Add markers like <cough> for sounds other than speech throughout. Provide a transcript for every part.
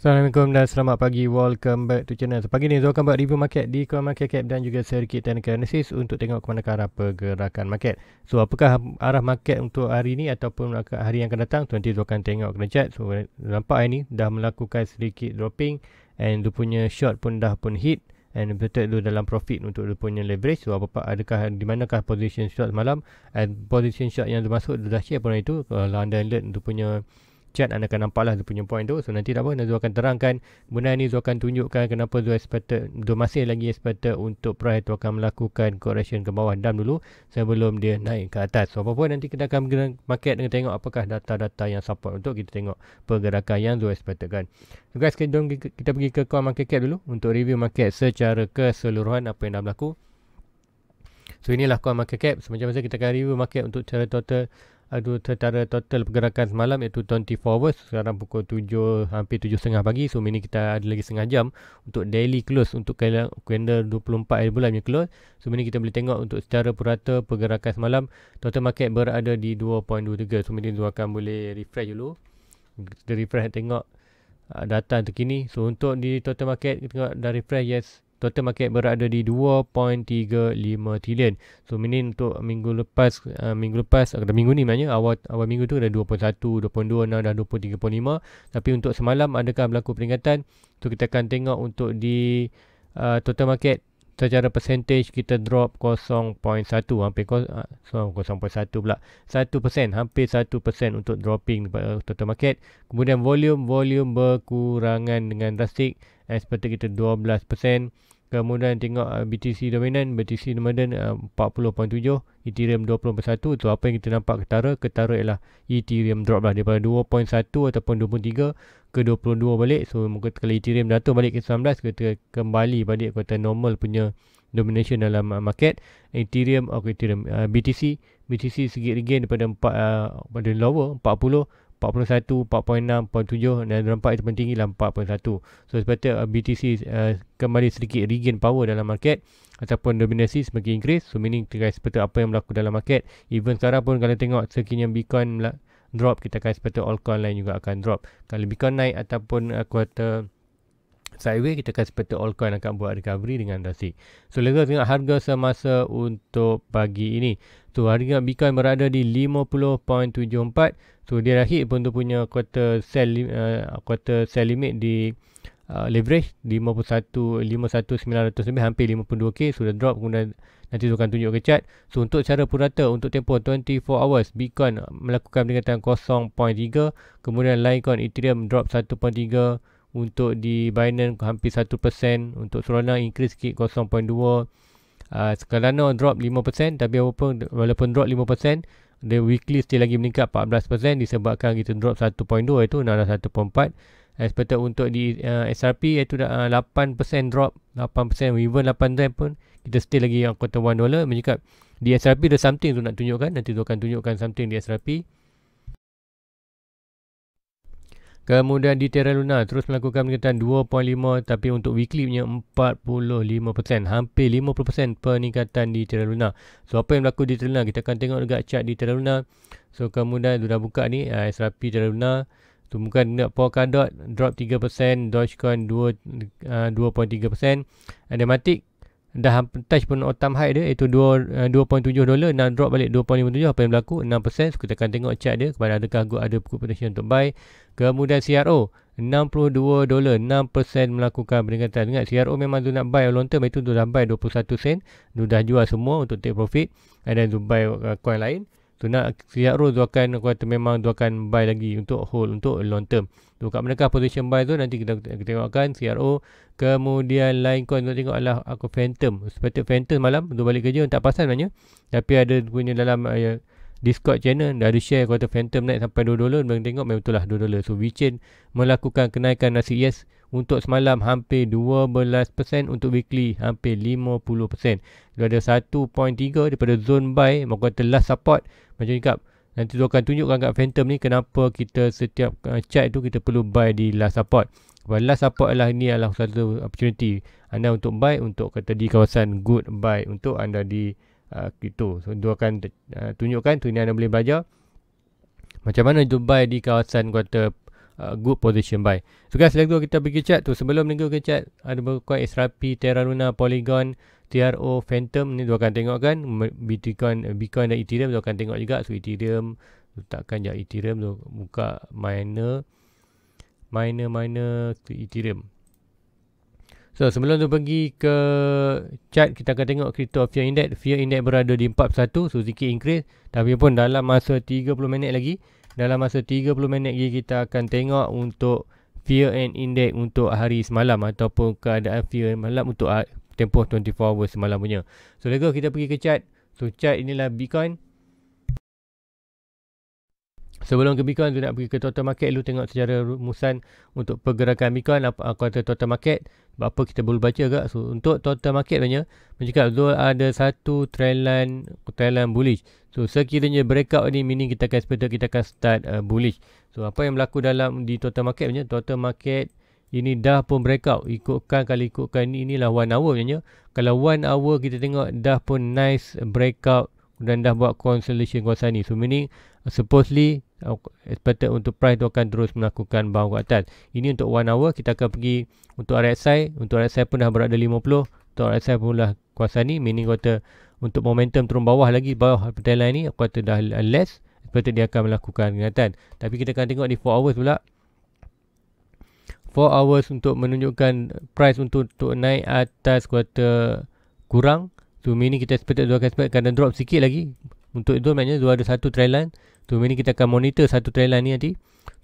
Assalamualaikum dan selamat pagi. Welcome back to channel. So, pagi ni Zul akan buat review market di Coin Market Cap dan juga circuit technical analysis untuk tengok ke mana ke arah pergerakan market. So apakah arah market untuk hari ni ataupun hari yang akan datang? Nanti Zul akan tengok kena chat. So nampak hari ni dah melakukan sedikit dropping and dia punya short pun dah pun hit and betul tu dalam profit untuk dia punya leverage so apa-apa adakah di manakah position short malam and position short yang dia masuk dia dah share pun itu kalau uh, anda alert dia punya chat anda akan nampak lah dia punya point tu. So nanti tak apa, Zul akan terangkan benda ni Zul akan tunjukkan kenapa Zul expected, Zul masih lagi expected untuk price tu akan melakukan correction ke bawah dam dulu sebelum dia naik ke atas. So apa pun nanti kita akan market dengan tengok apakah data-data yang support untuk kita tengok pergerakan yang Zul expected kan. So guys, kita, kita pergi ke call market cap dulu untuk review market secara keseluruhan apa yang dah berlaku. So inilah call market cap. So macam biasa kita akan review market untuk cara total aduh secara total pergerakan semalam iaitu 24 hours sekarang pukul 7 hampir 7.30 pagi so mini kita ada lagi setengah jam untuk daily close untuk candle 24 hari bulan yang close so mini kita boleh tengok untuk secara purata pergerakan semalam total market berada di 2.23 so mungkin akan boleh refresh dulu kita refresh tengok uh, data terkini so untuk di total market kita tengok dah refresh yes total market berada di 2.35 trilion. So ini untuk minggu lepas uh, minggu lepas uh, atau minggu ni maknanya awal awal minggu tu ada 21, 22, nah dah 23.5 tapi untuk semalam adakah berlaku peningkatan? So kita akan tengok untuk di uh, total market secara percentage kita drop 0.1 hampir uh, so 0.1 pula 1% hampir 1% untuk dropping uh, total market kemudian volume volume berkurangan dengan drastic expected kita 12%. Kemudian tengok uh, BTC dominan, BTC dominan uh, 40.7, Ethereum 20.1. Itu apa yang kita nampak ketara? Ketara ialah Ethereum drop lah daripada 2.1 ataupun 23 ke 22 balik. So muka kalau Ethereum jatuh balik ke 19, kita kembali balik kepada normal punya domination dalam uh, market. Ethereum, okay, oh, Ethereum uh, BTC, BTC segi regain daripada 4, uh, pada lower 40 41, 4.6, 4.7 dan rempat itu tinggi lah 4.1. So seperti uh, BTC uh, kembali sedikit regain power dalam market ataupun dominasi semakin increase. So meaning guys seperti apa yang berlaku dalam market. Even sekarang pun kalau tengok sekiranya Bitcoin drop kita akan seperti all coin lain juga akan drop. Kalau Bitcoin naik ataupun uh, quarter sideways kita kasi peta altcoin akan buat recovery dengan dasi. So lega tengok harga semasa untuk pagi ini. So harga Bitcoin berada di 50.74. So dia dah pun tu punya quarter sell uh, quarter sell limit di uh, leverage 51 51900 lebih hampir 52k sudah so, drop kemudian nanti tu akan tunjuk ke chart. So untuk cara purata untuk tempoh 24 hours Bitcoin melakukan peningkatan 0.3 kemudian Litecoin Ethereum drop 1.3 untuk di Binance hampir 1%, untuk Solana increase sikit 0.2. Uh, Scalano drop 5% tapi walaupun, walaupun drop 5% the weekly still lagi meningkat 14% disebabkan kita drop 1.2 itu adalah 1.4 expected untuk di uh, SRP iaitu uh, 8% drop 8% even 8 drop pun kita still lagi yang quarter 1 dollar menyekat di SRP ada something tu nak tunjukkan nanti tu akan tunjukkan something di SRP uh, Kemudian di Terra Luna terus melakukan peningkatan 2.5 tapi untuk weekly punya 45%. Hampir 50% peningkatan di Terra Luna. So apa yang berlaku di Terra Luna? Kita akan tengok dekat chart di Terra Luna. So kemudian sudah buka ni uh, eh, SRP Terra Luna. Tumbukan guna Polkadot drop 3%, Dogecoin 2, uh, 2.3%. Ada Matic dah touch pun autumn high dia iaitu 2.7 dolar dan drop balik 2.57 apa yang berlaku 6% so kita akan tengok chart dia kepada adakah good ada potential untuk buy kemudian CRO 62 dolar 6% melakukan peningkatan dengan CRO memang tu nak buy long term itu tu dah buy 21 sen tu dah jual semua untuk take profit and then tu buy uh, coin lain tu nak setiap roll tu akan aku memang tu akan buy lagi untuk hold untuk long term tu kat manakah position buy tu nanti kita, kita tengokkan CRO kemudian line coin tu tengok adalah aku phantom seperti phantom malam tu balik kerja tak pasal sebenarnya tapi ada punya dalam uh, Discord channel dah ada share kata phantom naik sampai 2 dolar dan tengok memang betul lah 2 dolar so WeChain melakukan kenaikan nasi yes untuk semalam hampir 12% untuk weekly hampir 50%. Dia ada 1.3 daripada zone buy maka telah support macam ni kap. Nanti tu akan tunjukkan kat Phantom ni kenapa kita setiap uh, chart tu kita perlu buy di last support. Well, last support adalah ini adalah satu opportunity anda untuk buy untuk kata di kawasan good buy untuk anda di uh, crypto. So dia akan uh, tunjukkan tu ni anda boleh belajar. Macam mana tu buy di kawasan kuota Uh, good position buy. So guys, selain tu kita pergi chat tu. Sebelum ni ke chat, ada beberapa coin SRP, Terra Luna, Polygon, TRO, Phantom. Ni tu akan tengok kan. Bitcoin, eh, Bitcoin dan Ethereum tu akan tengok juga. So Ethereum, letakkan je Ethereum tu. Buka miner, miner, miner, Ethereum. So sebelum tu pergi ke chart kita akan tengok crypto fear index. Fear index berada di 41 so sikit increase tapi pun dalam masa 30 minit lagi dalam masa 30 minit lagi kita akan tengok untuk fear and index untuk hari semalam ataupun keadaan fear malam untuk ah, tempoh 24 hours semalam punya. So lego kita pergi ke chart. So chart inilah Bitcoin. Sebelum ke Bitcoin, tu nak pergi ke total market. Lu tengok sejarah rumusan untuk pergerakan Bitcoin. Apa, apa kata total market. Apa kita boleh baca ke. So, untuk total market sebenarnya. Mencakap Zul ada satu trend line, trend line bullish. So, sekiranya breakout ni, mini kita akan seperti kita akan start uh, bullish. So, apa yang berlaku dalam di total market sebenarnya. Total market ini dah pun breakout. Ikutkan kalau ikutkan ini, inilah one hour sebenarnya. Kalau one hour kita tengok dah pun nice breakout dan dah buat consolidation kuasa ni. So meaning supposedly uh, expected untuk price tu akan terus melakukan bawah ke atas. Ini untuk one hour kita akan pergi untuk RSI. Untuk RSI pun dah berada 50. Untuk RSI pun dah kuasa ni. Meaning kata untuk momentum turun bawah lagi bawah pertanian line ni aku kata dah less. Expected dia akan melakukan kenyataan. Tapi kita akan tengok di 4 hours pula. 4 hours untuk menunjukkan price untuk, untuk naik atas kuota kurang 2 minit kita expected dua akan expect akan drop sikit lagi untuk itu maknanya dua ada satu trail line tu minit kita akan monitor satu trail line ni nanti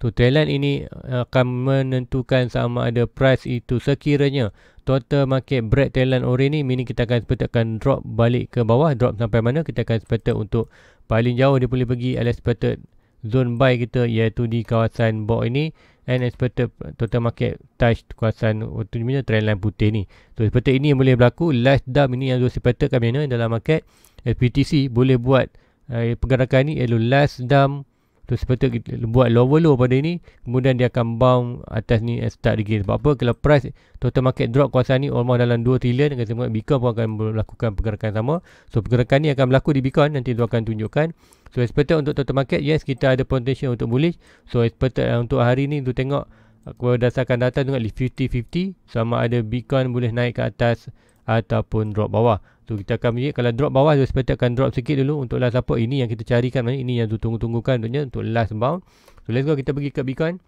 tu trail line ini akan menentukan sama ada price itu sekiranya total market break trail line orange ni minit kita akan expect akan drop balik ke bawah drop sampai mana kita akan expect untuk paling jauh dia boleh pergi expected zone buy kita iaitu di kawasan box ini and expected total market touch kawasan utamanya trendline putih ni. So seperti ini yang boleh berlaku last dump ini yang saya petakan mana dalam market SPTC boleh buat uh, pergerakan ni ialah last dump So seperti kita buat lower low pada ini kemudian dia akan bound atas ni and start again. Sebab apa kalau price total market drop kawasan ni almost dalam 2 trilion. kata semua Bitcoin pun akan melakukan pergerakan sama. So pergerakan ni akan berlaku di Bitcoin nanti tu akan tunjukkan. So expected untuk total market yes kita ada potential untuk bullish. So expected uh, eh, untuk hari ni untuk tengok eh, berdasarkan data tengok 50-50 sama ada Bitcoin boleh naik ke atas ataupun drop bawah. So kita akan melihat kalau drop bawah dia expected akan drop sikit dulu untuk last support ini yang kita carikan ini yang tu tunggu-tunggukan untuknya untuk last bound. So let's go kita pergi ke Bitcoin.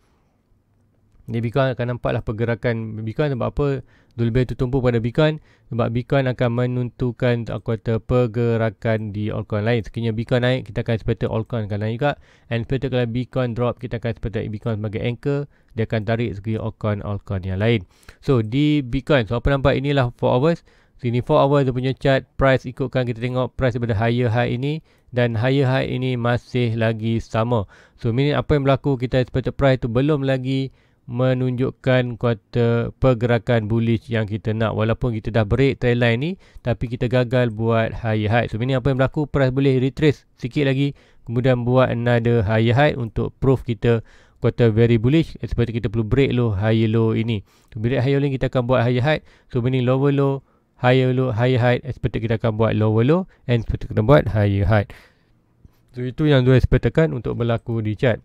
Jadi Bitcoin akan nampaklah pergerakan Bitcoin sebab apa lebih itu tumpu pada Bitcoin sebab Bitcoin akan menentukan aku pergerakan di altcoin lain. Sekiranya Bitcoin naik kita akan seperti altcoin akan naik juga and seperti kalau Bitcoin drop kita akan seperti Bitcoin sebagai anchor dia akan tarik segi altcoin altcoin yang lain. So di Bitcoin so apa nampak inilah 4 hours sini 4 hours dia punya chart price ikutkan kita tengok price daripada higher high ini dan higher high ini masih lagi sama. So minit apa yang berlaku kita seperti price tu belum lagi menunjukkan kuota pergerakan bullish yang kita nak walaupun kita dah break trend line ni tapi kita gagal buat high high so ini apa yang berlaku price boleh retrace sikit lagi kemudian buat another high high untuk proof kita kuota very bullish eh, seperti kita perlu break low high low ini so bila high low ni kita akan buat high high so ini lower low higher low high high eh, Seperti kita akan buat lower low and seperti kita buat higher high so itu yang dua expect untuk berlaku di chart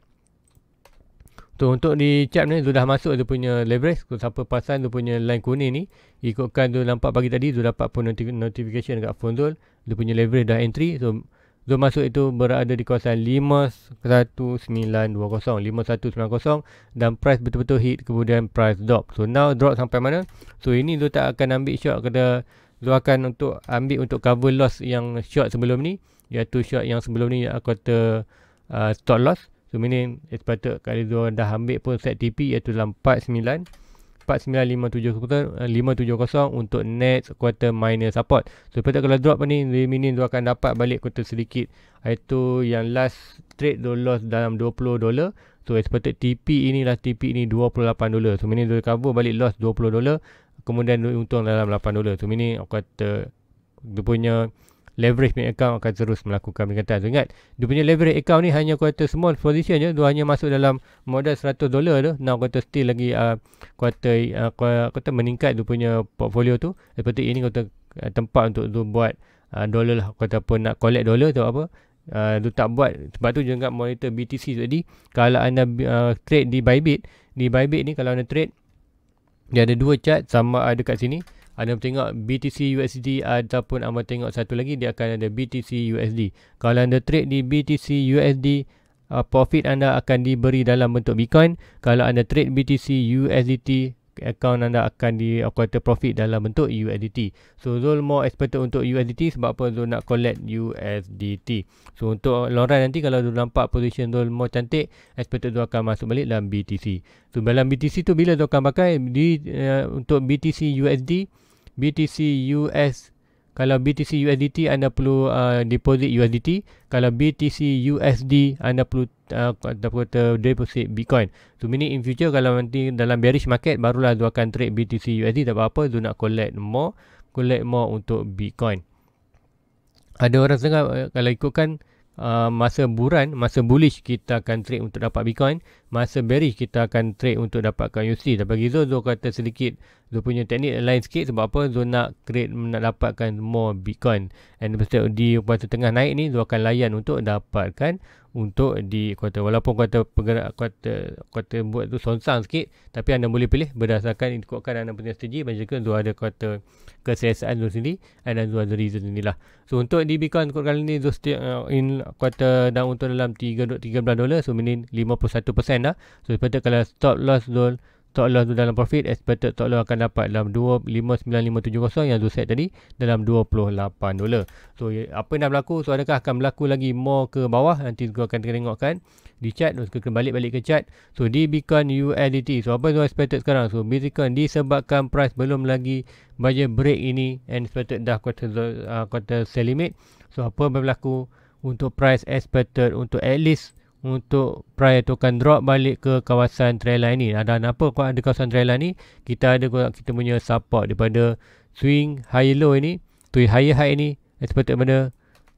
Tu untuk di cap ni sudah masuk dia punya leverage. Kalau siapa pasang dia punya line kuning ni, ikutkan tu nampak pagi tadi tu dapat pun notif- notification dekat phone tu. Dia punya leverage dah entry. So tu masuk itu berada di kawasan 51920, 5190 dan price betul-betul hit kemudian price drop. So now drop sampai mana? So ini tu tak akan ambil short kepada tu akan untuk ambil untuk cover loss yang short sebelum ni iaitu short yang sebelum ni aku kata uh, stop loss. So meaning sepatut kalau dia dah ambil pun set TP iaitu dalam 49 49570 eh, untuk next quarter minor support. So sepatut kalau drop ni meaning dia akan dapat balik quarter sedikit iaitu yang last trade dia loss dalam 20 dolar. So expected TP inilah lah TP ini 28 dolar. So meaning dia cover balik loss 20 dolar kemudian dia untung dalam 8 dolar. So meaning aku dia punya leverage bank account akan terus melakukan peningkatan. So, ingat, dia punya leverage account ni hanya quarter small position je. Dia hanya masuk dalam modal 100 dolar tu. Now, quarter still lagi uh, quarter, uh, quarter meningkat dia punya portfolio tu. Seperti ini quarter uh, tempat untuk tu buat uh, dolar lah. Quarter pun nak collect dolar tu apa. Uh, tu tak buat sebab tu jangan monitor BTC jadi kalau anda uh, trade di Bybit di Bybit ni kalau anda trade dia ada dua chart sama ada kat sini anda tengok BTC USD ataupun anda tengok satu lagi dia akan ada BTC USD. Kalau anda trade di BTC USD uh, profit anda akan diberi dalam bentuk Bitcoin. Kalau anda trade BTC USDT account anda akan di uh, quarter profit dalam bentuk USDT. So Zul more expected untuk USDT sebab apa Zul nak collect USDT. So untuk long nanti kalau Zul nampak position Zul more cantik, expected Zul akan masuk balik dalam BTC. So dalam BTC tu bila Zul akan pakai di uh, untuk BTC USD BTC US kalau BTC USDT anda perlu uh, deposit USDT kalau BTC USD anda perlu uh, kata, deposit Bitcoin so meaning in future kalau nanti dalam bearish market barulah dia akan trade BTC USD tak apa-apa dia nak collect more collect more untuk Bitcoin ada orang sengah uh, kalau ikutkan uh, masa buran masa bullish kita akan trade untuk dapat Bitcoin masa beri kita akan trade untuk dapatkan UC. Dan bagi Zul, Zul kata sedikit Zul punya teknik lain sikit sebab apa Zul nak create nak dapatkan more Bitcoin. And lepas di kuartal tengah naik ni Zul akan layan untuk dapatkan untuk di kuartal. Walaupun kuartal pergerak kuartal kuartal buat tu sonsang sikit tapi anda boleh pilih berdasarkan ikutkan anda punya strategi dan juga Zul ada kuartal keselesaan Zul sendiri and Zul ada reason inilah. So untuk di Bitcoin kuartal kali ni Zul setiap uh, in kuartal dan untuk dalam 3.13 dolar so meaning 51% anda. So seperti kalau stop loss zone, stop loss tu dalam profit, expected stop loss akan dapat dalam 259570 yang tu set tadi dalam 28 dolar. So ya, apa yang dah berlaku? So adakah akan berlaku lagi more ke bawah? Nanti gua akan tengok kan di chat terus ke balik balik ke chat. So di Bitcoin USDT. So apa yang expected sekarang? So Bitcoin disebabkan price belum lagi budget break ini and expected dah quarter uh, quarter sell limit. So apa yang berlaku untuk price expected untuk at least untuk prior tu akan drop balik ke kawasan trail line ni. Ada apa kau ada kawasan trail line ni? Kita ada kita punya support daripada swing high low ini, tu high high ini, expected mana?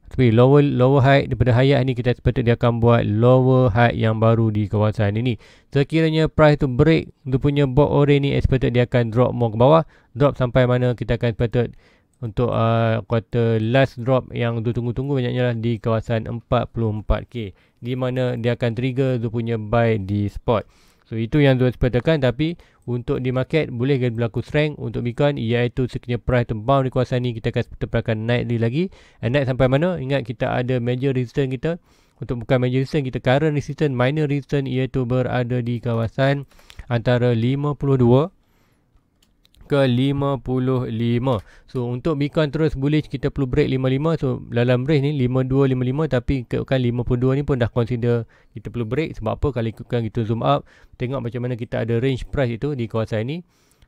Tapi lower lower high daripada high ni kita expected dia akan buat lower high yang baru di kawasan ini. Sekiranya price tu break tu punya box orange ni expected dia akan drop more ke bawah, drop sampai mana kita akan expected untuk uh, quarter last drop yang tu tunggu tunggu banyaknya lah di kawasan 44k di mana dia akan trigger tu punya buy di spot. So itu yang tu sempat tekan tapi untuk di market boleh berlaku strength untuk Bitcoin iaitu sekiranya price terbang di kawasan ni kita akan terperakan naik lagi. And naik sampai mana? Ingat kita ada major resistance kita. Untuk bukan major resistance kita current resistance, minor resistance iaitu berada di kawasan antara 52 ke 55 so untuk beacon terus bullish kita perlu break 55 so dalam break ni 52 55 tapi ikutkan 52 ni pun dah consider kita perlu break sebab apa kalau ikutkan kita zoom up tengok macam mana kita ada range price itu di kawasan ini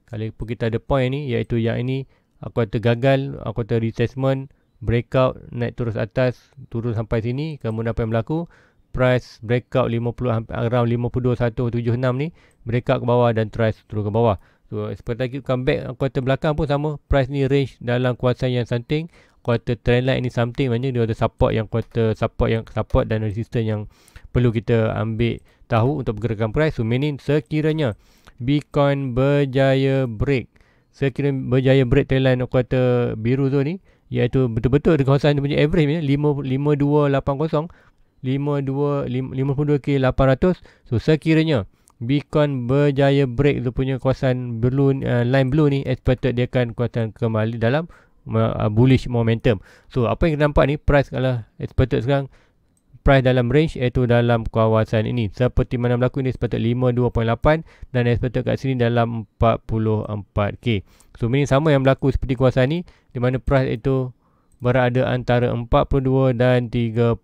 kalau pun kita ada point ni iaitu yang ini aku kata gagal aku kata retestment breakout naik terus atas turun sampai sini kemudian apa yang berlaku price breakout 50 around 52176 ni breakout ke bawah dan try turun ke bawah So, seperti lagi come back quarter belakang pun sama. Price ni range dalam kuasa yang something. Quarter trend line ni something. Maksudnya dia ada support yang quarter support yang support dan resistance yang perlu kita ambil tahu untuk bergerakkan price. So, meaning sekiranya Bitcoin berjaya break. Sekiranya berjaya break trend line quarter biru tu ni. Iaitu betul-betul di kawasan dia punya average ni. 5280. 52, 52K 800. So, sekiranya. Bitcoin berjaya break dia punya kawasan blue uh, line blue ni expected dia akan kuatkan kembali dalam uh, bullish momentum. So apa yang kita nampak ni price kalau expected sekarang price dalam range iaitu dalam kawasan ini seperti mana berlaku ini sepatut 52.8 dan expected kat sini dalam 44k so ini sama yang berlaku seperti kawasan ini di mana price itu berada antara 42 dan 30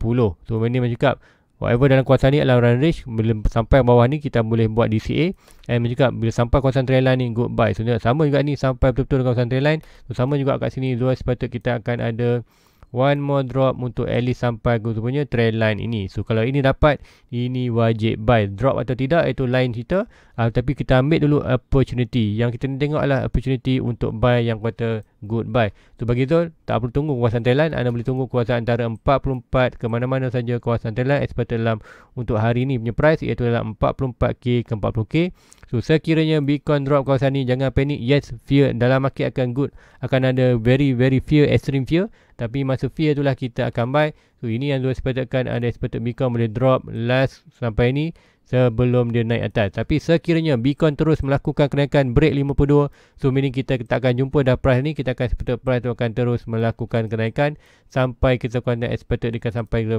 so ini macam cakap Whatever dalam kuasa ni adalah run range Bila sampai bawah ni kita boleh buat DCA And juga bila sampai kawasan trend line ni Good buy So sama juga ni sampai betul-betul kawasan trend line So sama juga kat sini dua sepatut kita akan ada One more drop untuk at least sampai Kita punya trend line ini So kalau ini dapat Ini wajib buy Drop atau tidak itu line kita uh, ah, Tapi kita ambil dulu opportunity Yang kita tengok adalah opportunity untuk buy yang kata goodbye. Tu bagi tu tak perlu tunggu kuasa Thailand, anda boleh tunggu kuasa antara 44 ke mana-mana saja kuasa Thailand expert dalam untuk hari ini punya price iaitu adalah 44k ke 40k. So sekiranya Bitcoin drop kuasa ni jangan panik. Yes, fear dalam market akan good. Akan ada very very fear, extreme fear. Tapi masa fear itulah kita akan buy. So ini yang dua sepatutkan ada expected Bitcoin boleh drop last sampai ni sebelum dia naik atas. Tapi sekiranya Bitcoin terus melakukan kenaikan break 52, so meaning kita tak akan jumpa dah price ni, kita akan expected price tu akan terus melakukan kenaikan sampai kita kena expected dia akan sampai ke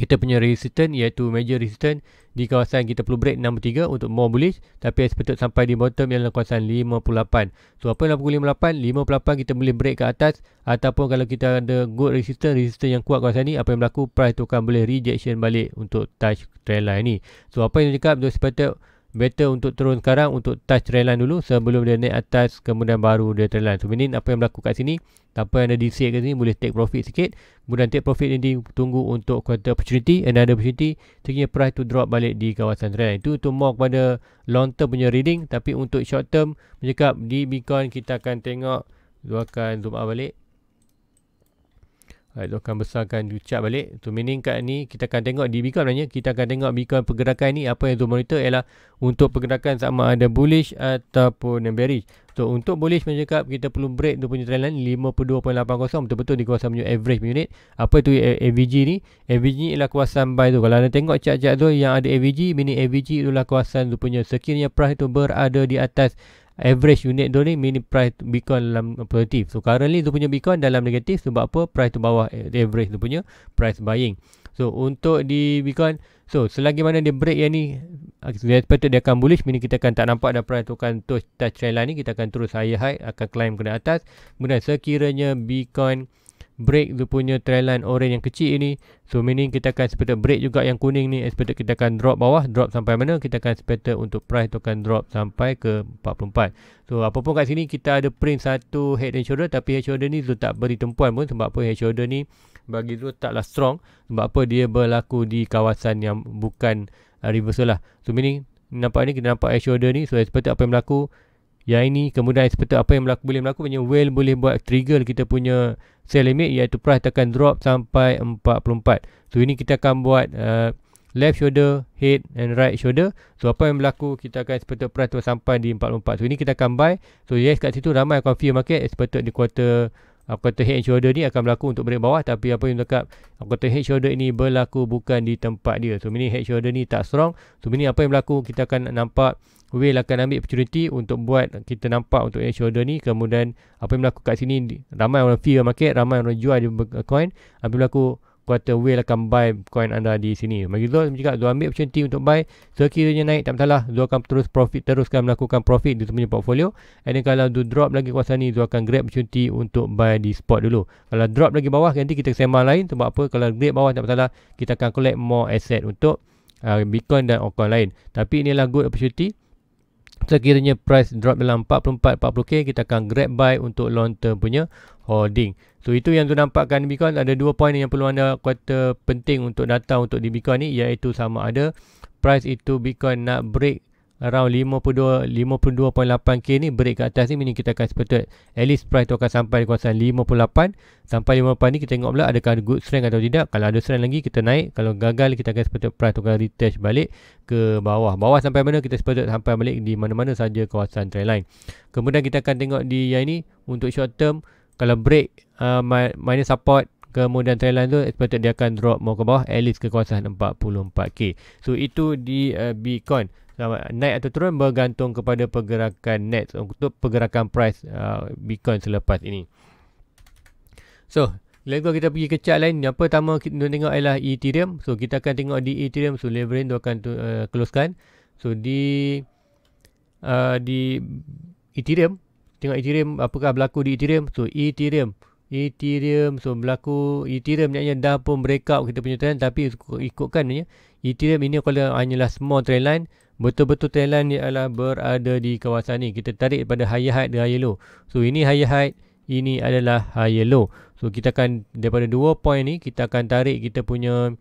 kita punya resistance iaitu major resistance di kawasan kita perlu break 63 untuk more bullish tapi expected sampai di bottom yang dalam kawasan 58. So apa yang 58? 58 kita boleh break ke atas ataupun kalau kita ada good resistance, resistance yang kuat kawasan ni apa yang berlaku price tu akan boleh rejection balik untuk touch trend line ni. So apa yang dia cakap untuk expected better untuk turun sekarang untuk touch trendline dulu sebelum dia naik atas kemudian baru dia trendline. So ini apa yang berlaku kat sini. Apa yang ada DC kat sini boleh take profit sikit. Kemudian take profit ini tunggu untuk quarter opportunity and ada opportunity. Sekiranya price to drop balik di kawasan trendline. Itu untuk more kepada long term punya reading. Tapi untuk short term, menyekap di Bitcoin kita akan tengok. Dua akan zoom out balik. Uh, itu akan besarkan ucap balik. Itu meaning kat ni kita akan tengok di Bitcoin sebenarnya. Kita akan tengok Bitcoin pergerakan ni apa yang tu monitor ialah untuk pergerakan sama ada bullish ataupun bearish. So untuk bullish macam cakap kita perlu break tu punya trend line 52.80 betul-betul di kawasan punya average unit. Apa tu AVG ni? AVG ni ialah kawasan buy tu. Kalau anda tengok cak-cak tu yang ada AVG, mini AVG itulah kawasan tu punya sekiranya price tu berada di atas average unit tu ni mini price Bitcoin dalam positif. So currently tu punya Bitcoin dalam negatif sebab apa? Price tu bawah eh, average tu punya price buying. So untuk di Bitcoin so selagi mana dia break yang ni dia patut dia akan bullish mini kita akan tak nampak ada price tu akan touch, touch line ni kita akan terus high high akan climb ke atas. Kemudian sekiranya Bitcoin break dia punya trail line orange yang kecil ini. So meaning kita akan expected break juga yang kuning ni. Expected eh, kita akan drop bawah. Drop sampai mana? Kita akan expected untuk price tu akan drop sampai ke 44. So apapun kat sini kita ada print satu head and shoulder. Tapi head shoulder ni Zul tak beri tempuan pun. Sebab apa head shoulder ni bagi Zul taklah strong. Sebab apa dia berlaku di kawasan yang bukan uh, reversal lah. So meaning nampak ni kita nampak head shoulder ni. So expected apa yang berlaku? yang ini kemudian seperti apa yang berlaku, boleh berlaku punya well boleh buat trigger kita punya sell limit iaitu price akan drop sampai 44 so ini kita akan buat uh, left shoulder, head and right shoulder so apa yang berlaku kita akan expert price tu sampai di 44 so ini kita akan buy so yes kat situ ramai confirm market expert di quarter Kota head shoulder ni akan berlaku untuk brake bawah tapi apa yang cakap kota head shoulder ini berlaku bukan di tempat dia. So ini head shoulder ni tak strong. So ini apa yang berlaku kita akan nampak wheel akan ambil opportunity untuk buat kita nampak untuk head shoulder ni kemudian apa yang berlaku kat sini ramai orang fear market, ramai orang jual di coin. Apa yang berlaku kata will akan buy coin anda di sini. Bagi Zul cakap Zul ambil opportunity untuk buy. Sekiranya naik tak masalah Zul akan terus profit teruskan melakukan profit di semua portfolio. And then kalau Zul drop lagi kuasa ni Zul akan grab opportunity untuk buy di spot dulu. Kalau drop lagi bawah nanti kita sembang lain. Sebab apa kalau grab bawah tak masalah kita akan collect more asset untuk uh, Bitcoin dan altcoin lain. Tapi inilah good opportunity sekiranya price drop dalam 44 40k kita akan grab buy untuk long term punya holding so itu yang tu nampakkan bitcoin ada dua poin yang perlu anda kuota penting untuk data untuk di bitcoin ni iaitu sama ada price itu bitcoin nak break around 52 52.8k ni break kat atas ni meaning kita akan expected at least price tu akan sampai di kawasan 58 sampai 58 ni kita tengok pula adakah ada good strength atau tidak kalau ada strength lagi kita naik kalau gagal kita akan expected price tu akan retest balik ke bawah bawah sampai mana kita expected sampai balik di mana-mana saja kawasan trend line kemudian kita akan tengok di yang ni untuk short term kalau break uh, minus support kemudian trend tu expected dia akan drop more ke bawah at least ke kawasan 44k so itu di uh, Bitcoin naik atau turun bergantung kepada pergerakan net untuk pergerakan price uh, Bitcoin selepas ini. So, lepas kita pergi ke chart lain, yang pertama kita tengok ialah Ethereum. So, kita akan tengok di Ethereum. So, leverage tu akan uh, closekan. So, di uh, di Ethereum, tengok Ethereum apakah berlaku di Ethereum. So, Ethereum. Ethereum so berlaku Ethereum niatnya dah pun breakout kita punya trend tapi ikutkan ni Ethereum ini kalau hanyalah small trend line betul-betul Thailand ni adalah berada di kawasan ni. Kita tarik pada high height dan high low. So ini high height, ini adalah high low. So kita akan daripada dua point ni kita akan tarik kita punya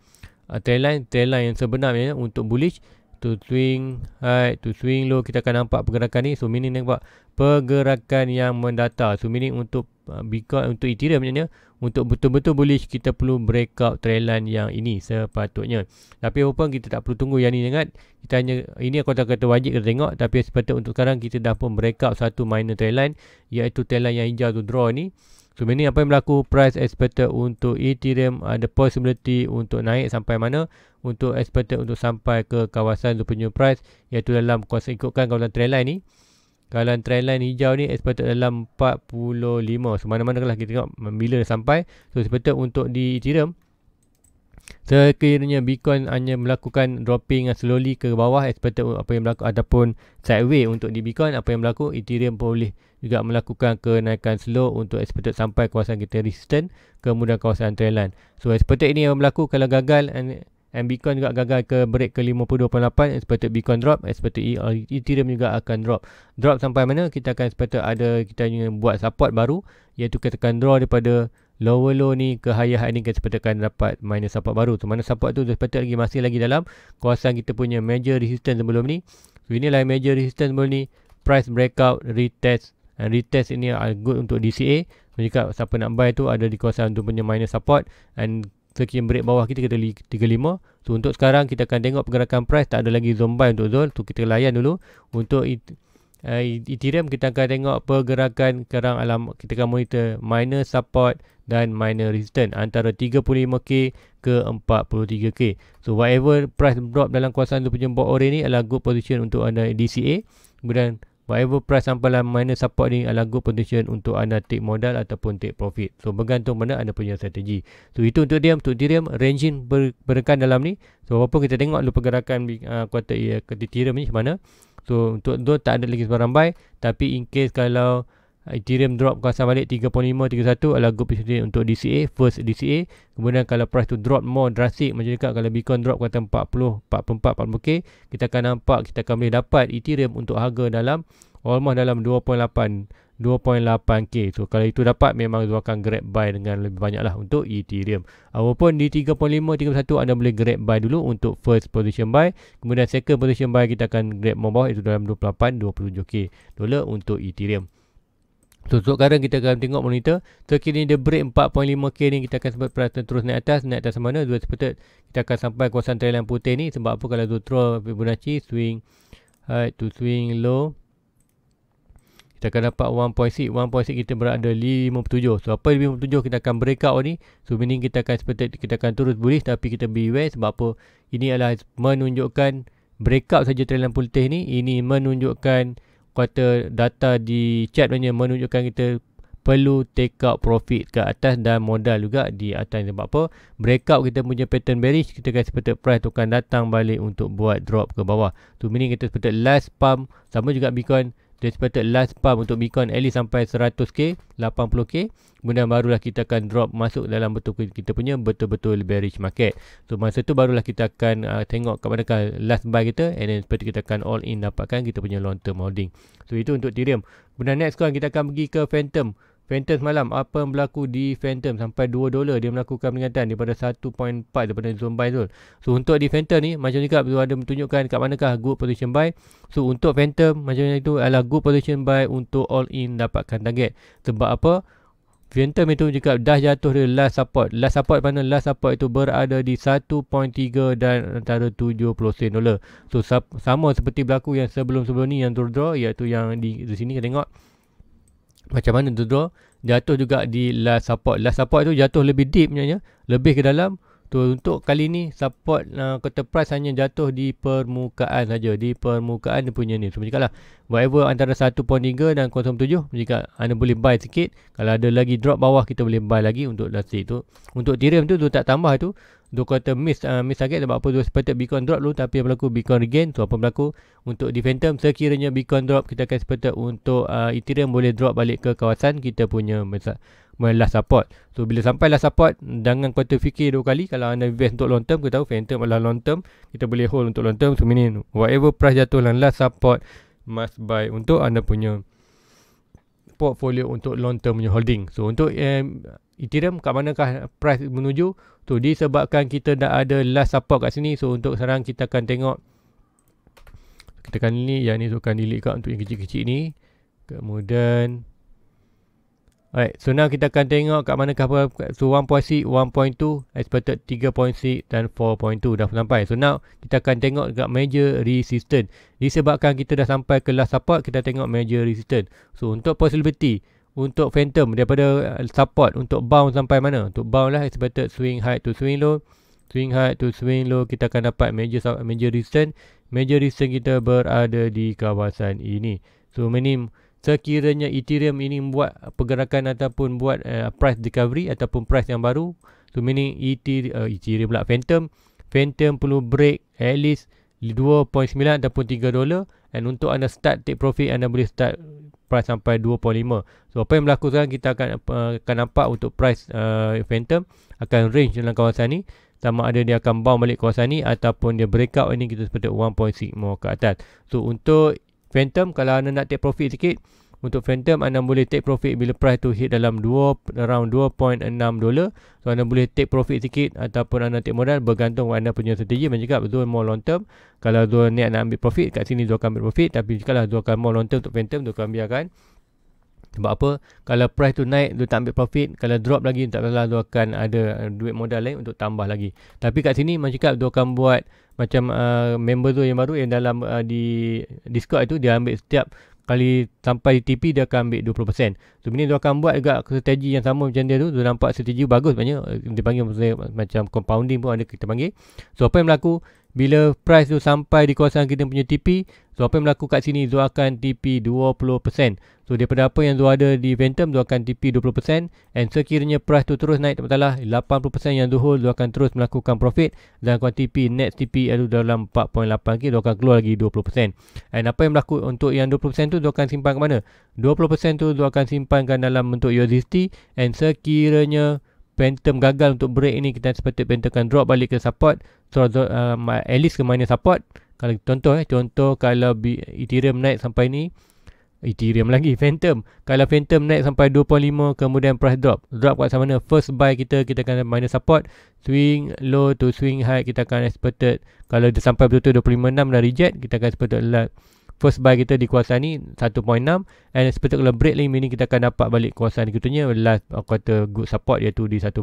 uh, trend line, trend line yang sebenarnya untuk bullish to swing high to swing low kita akan nampak pergerakan ni so meaning ni nampak pergerakan yang mendata so meaning untuk uh, Bitcoin untuk Ethereum macamnya untuk betul-betul bullish kita perlu breakout trend line yang ini sepatutnya tapi apa pun kita tak perlu tunggu yang ni sangat kita hanya ini aku tak kata wajib kita tengok tapi sepatutnya untuk sekarang kita dah pun breakout satu minor trend line iaitu trend line yang hijau tu draw ni So ini apa yang berlaku price expected untuk Ethereum ada uh, possibility untuk naik sampai mana untuk expected untuk sampai ke kawasan tu punya price iaitu dalam kawasan ikutkan kawasan trend line ni. Kawasan trend line hijau ni expected dalam 45. So mana-mana lah kita tengok bila sampai. So expected untuk di Ethereum Sekiranya Bitcoin hanya melakukan dropping slowly ke bawah expected apa yang berlaku ataupun sideway untuk di Bitcoin apa yang berlaku Ethereum boleh juga melakukan kenaikan slow untuk expected sampai kawasan kita resistant kemudian kawasan trendline. So expected ini yang berlaku kalau gagal and, and Bitcoin juga gagal ke break ke 52.8 expected Bitcoin drop expected e- Ethereum juga akan drop drop sampai mana kita akan expected ada kita ingin buat support baru iaitu kita akan draw daripada lower low ni ke higher high ni kita expected akan dapat minus support baru so mana support tu expected lagi masih lagi dalam kawasan kita punya major resistance sebelum ni so inilah major resistance sebelum ni price breakout retest And eh, retest ini are eh, good untuk DCA. Jika siapa nak buy tu ada di kawasan untuk punya minor support. And sekian break bawah kita kita 35. So untuk sekarang kita akan tengok pergerakan price. Tak ada lagi zone buy untuk zone. tu so, kita layan dulu. Untuk uh, Ethereum kita akan tengok pergerakan sekarang alam. Kita akan monitor minor support dan minor resistance. Antara 35k ke 43k. So whatever price drop dalam kawasan untuk punya box orange ni adalah good position untuk anda DCA. Kemudian whatever price sampai lah minus support ni adalah good position untuk anda take modal ataupun take profit. So bergantung mana anda punya strategi. So itu untuk diam, untuk diam ranging ber, berdekan dalam ni. So apa pun kita tengok lu pergerakan uh, quarter ya ke Ethereum ni mana. So untuk tu tak ada lagi sebarang buy tapi in case kalau Ethereum drop kawasan balik 3.5, 3.1 adalah good position untuk DCA, first DCA. Kemudian kalau price tu drop more drastic macam dekat kalau Bitcoin drop kawasan 40, 44, 40k, kita akan nampak, kita akan boleh dapat Ethereum untuk harga dalam almost dalam 2.8, 2.8k. So kalau itu dapat memang tu akan grab buy dengan lebih banyak lah untuk Ethereum. Walaupun di 3.5, 3.1 anda boleh grab buy dulu untuk first position buy. Kemudian second position buy kita akan grab more bawah itu dalam 28, 27k dolar untuk Ethereum. Untuk sekarang kita akan tengok monitor. Terkini dia break 4.5K ni kita akan sempat perhatian terus naik atas. Naik atas mana? Dua sepetut. Kita akan sampai kawasan trailan putih ni. Sebab apa kalau dua throw Fibonacci swing high to swing low. Kita akan dapat 1.6. 1.6 kita berada 57. So apa 57 kita akan break out ni. So meaning kita akan sepetut kita akan terus bullish. Tapi kita beware sebab apa? Ini adalah menunjukkan break out saja trailan putih ni. Ini menunjukkan kata data di chat punya menunjukkan kita perlu take out profit ke atas dan modal juga di atas sebab apa breakout kita punya pattern bearish kita kasi seperti price tu akan datang balik untuk buat drop ke bawah tu meaning kita seperti last pump sama juga Bitcoin anticipated last pump untuk Bitcoin at least sampai 100k, 80k. Kemudian barulah kita akan drop masuk dalam betul betul kita punya betul-betul bearish market. So masa tu barulah kita akan uh, tengok ke mana last buy kita and then seperti kita akan all in dapatkan kita punya long term holding. So itu untuk Ethereum. Kemudian next kawan kita akan pergi ke Phantom. Phantom semalam apa yang berlaku di Phantom sampai 2 dolar dia melakukan peningkatan daripada 1.4 daripada zone buy tu. So untuk di Phantom ni macam juga tu ada menunjukkan kat manakah good position buy. So untuk Phantom macam itu adalah good position buy untuk all in dapatkan target. Sebab apa? Phantom itu juga dah jatuh dari last support. Last support mana? Last support itu berada di 1.3 dan antara 70 sen dolar. So sama seperti berlaku yang sebelum-sebelum ni yang draw-draw iaitu yang di, di sini kita tengok macam mana tu draw jatuh juga di last support last support tu jatuh lebih deep sebenarnya lebih ke dalam tu untuk kali ni support uh, kata price hanya jatuh di permukaan saja di permukaan dia punya ni so cakaplah whatever antara 1.3 dan 0.7 jika anda boleh buy sikit kalau ada lagi drop bawah kita boleh buy lagi untuk last itu untuk Ethereum tu tu tak tambah tu Dua kata miss uh, miss target sebab apa dua sepatut Bitcoin drop dulu tapi berlaku Bitcoin regain tu apa berlaku untuk di Phantom sekiranya Bitcoin drop kita akan sepatut untuk uh, Ethereum boleh drop balik ke kawasan kita punya last support. So bila sampai lah support jangan kau fikir dua kali kalau anda invest untuk long term kita tahu Phantom adalah long term kita boleh hold untuk long term so meaning whatever price jatuh dalam last support must buy untuk anda punya portfolio untuk long term punya holding. So untuk um, Ethereum kat manakah price menuju? Tu so, disebabkan kita dah ada last support kat sini. So untuk sekarang kita akan tengok kita kan ni yang ni so akan delete kat untuk yang kecil-kecil ni. Kemudian Alright, so now kita akan tengok kat manakah so 1.6, 1.2, expected 3.6 dan 4.2 dah sampai. So now kita akan tengok dekat major resistance. Disebabkan kita dah sampai ke kelas support, kita tengok major resistance. So untuk possibility, untuk phantom daripada uh, support untuk bound sampai mana? Untuk bound lah expected swing high to swing low. Swing high to swing low kita akan dapat major major resistance. Major resistance kita berada di kawasan ini. So minimum sekiranya Ethereum ini buat pergerakan ataupun buat uh, price recovery ataupun price yang baru so meaning Ethereum, uh, Ethereum pula Phantom Phantom perlu break at least 2.9 ataupun 3 dolar and untuk anda start take profit anda boleh start price sampai 2.5 so apa yang berlaku sekarang kita akan, uh, akan nampak untuk price uh, Phantom akan range dalam kawasan ni sama ada dia akan bounce balik kawasan ni ataupun dia breakout ini kita seperti 1.6 more ke atas so untuk Phantom kalau anda nak take profit sikit untuk Phantom anda boleh take profit bila price tu hit dalam 2 around 2.6 dolar. So anda boleh take profit sikit ataupun anda take modal bergantung pada anda punya strategi macam cakap betul more long term. Kalau dua ni nak ambil profit kat sini dua akan ambil profit tapi jikalau dua akan more long term untuk Phantom dua akan biarkan sebab apa? Kalau price tu naik, dia tak ambil profit. Kalau drop lagi, tak salah dia akan ada uh, duit modal lain untuk tambah lagi. Tapi kat sini, macam cakap, dia akan buat macam uh, member tu yang baru yang dalam uh, di Discord itu dia ambil setiap kali sampai di TP dia akan ambil 20%. So, ini dia akan buat juga strategi yang sama macam dia tu. Dia nampak strategi bagus sebenarnya. Dia panggil macam compounding pun ada kita panggil. So, apa yang berlaku? Bila price tu sampai di kawasan kita punya TP, so apa yang berlaku kat sini, Zul akan TP 20%. So daripada apa yang Zul ada di Ventum, Zul akan TP 20%. And sekiranya price tu terus naik, tempat lah 80% yang Zul, Zul akan terus melakukan profit. Dan kawasan TP, net TP itu dalam 4.8K, Zul akan keluar lagi 20%. And apa yang berlaku untuk yang 20% tu, Zul akan simpan ke mana? 20% tu Zul akan simpankan dalam bentuk USDT. And sekiranya... Phantom gagal untuk break ni kita sepatutnya Phantom akan drop balik ke support so, uh, at least ke minor support kalau contoh eh contoh kalau Ethereum naik sampai ni Ethereum lagi Phantom kalau Phantom naik sampai 2.5 kemudian price drop drop kat sana first buy kita kita akan minor support swing low to swing high kita akan expected kalau dia sampai betul-betul 25.6 dah reject kita akan expected lot like, first buy kita di kuasa ni 1.6 and spectacular break lagi meaning kita akan dapat balik kuasaan ikutnya last quarter good support iaitu di 1.3 tu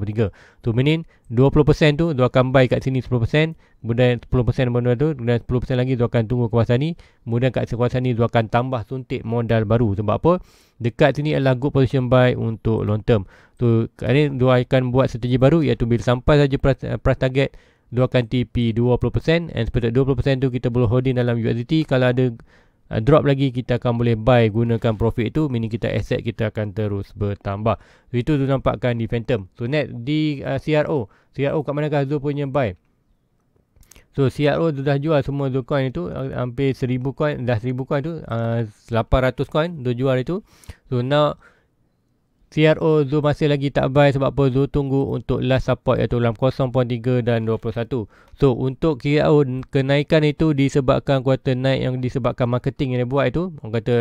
so, meaning 20% tu dia akan buy kat sini 10% kemudian 10% benda tu kemudian 10% lagi dia akan tunggu kuasa ni kemudian kat kuasaan ni dia akan tambah suntik modal baru sebab apa dekat sini adalah good position buy untuk long term tu so, kali ni dia akan buat strategi baru iaitu bila sampai saja price, eh, price target dua akan TP 20% and seperti 20% tu kita boleh holding dalam USDT kalau ada Uh, drop lagi kita akan boleh buy gunakan profit itu meaning kita aset kita akan terus bertambah so, itu tu nampakkan di phantom so next di uh, CRO CRO kat manakah Zul punya buy so CRO tu dah jual semua Zul coin itu uh, hampir 1000 coin dah 1000 coin tu uh, 800 coin tu jual itu so now CRO Zul masih lagi tak buy sebab apa Zul tunggu untuk last support iaitu dalam 0.3 dan 21. So untuk CRO kenaikan itu disebabkan kuota naik yang disebabkan marketing yang dia buat itu. Orang kata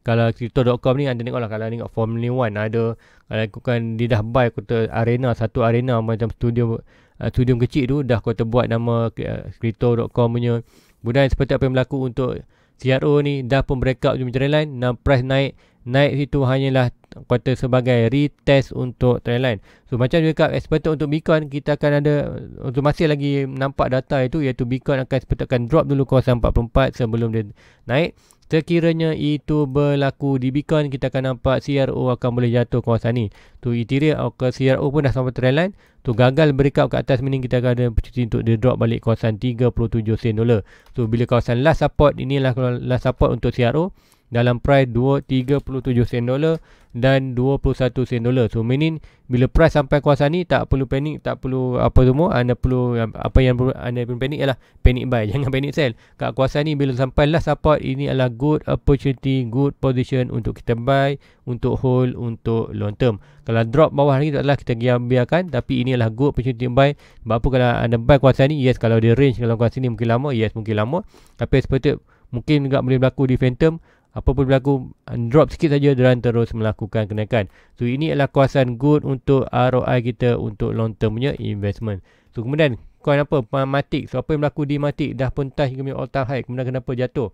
kalau crypto.com ni anda tengok lah kalau tengok Formula One ada. Kalau aku kan dia dah buy kuota arena satu arena macam studio uh, studio kecil tu dah kuota buat nama uh, crypto.com punya. Kemudian seperti apa yang berlaku untuk CRO ni dah pun breakout di menjelang line. Price naik naik situ hanyalah kuartal sebagai retest untuk trend line. So macam juga seperti untuk Bitcoin kita akan ada untuk masih lagi nampak data itu iaitu Bitcoin akan seperti akan drop dulu kawasan 44 sebelum dia naik. Sekiranya itu berlaku di Bitcoin kita akan nampak CRO akan boleh jatuh kawasan ni. Tu Ethereum ke CRO pun dah sampai trend line Tu gagal breakout ke atas mining kita akan ada percuti untuk dia drop balik kawasan 37 sen dolar. tu bila kawasan last support inilah last support untuk CRO dalam price 237 sen dolar dan 21 sen dolar. So meaning bila price sampai kuasa ni tak perlu panik, tak perlu apa semua, anda perlu apa yang perlu anda perlu panik ialah panik buy, <laughs> jangan panik sell. Kat kuasa ni bila sampai last support ini adalah good opportunity, good position untuk kita buy, untuk hold, untuk long term. Kalau drop bawah lagi taklah kita biarkan tapi ini adalah good opportunity buy. Sebab apa kalau anda buy kuasa ni? Yes kalau dia range kalau kuasa ni mungkin lama, yes mungkin lama. Tapi seperti mungkin juga boleh berlaku di phantom apa pun berlaku mm, drop sikit saja dan terus melakukan kenaikan. So ini adalah kuasaan good untuk ROI kita untuk long term punya investment. So kemudian coin apa? Matic. So apa yang berlaku di Matic dah pentas hingga all time high. Kemudian kenapa jatuh?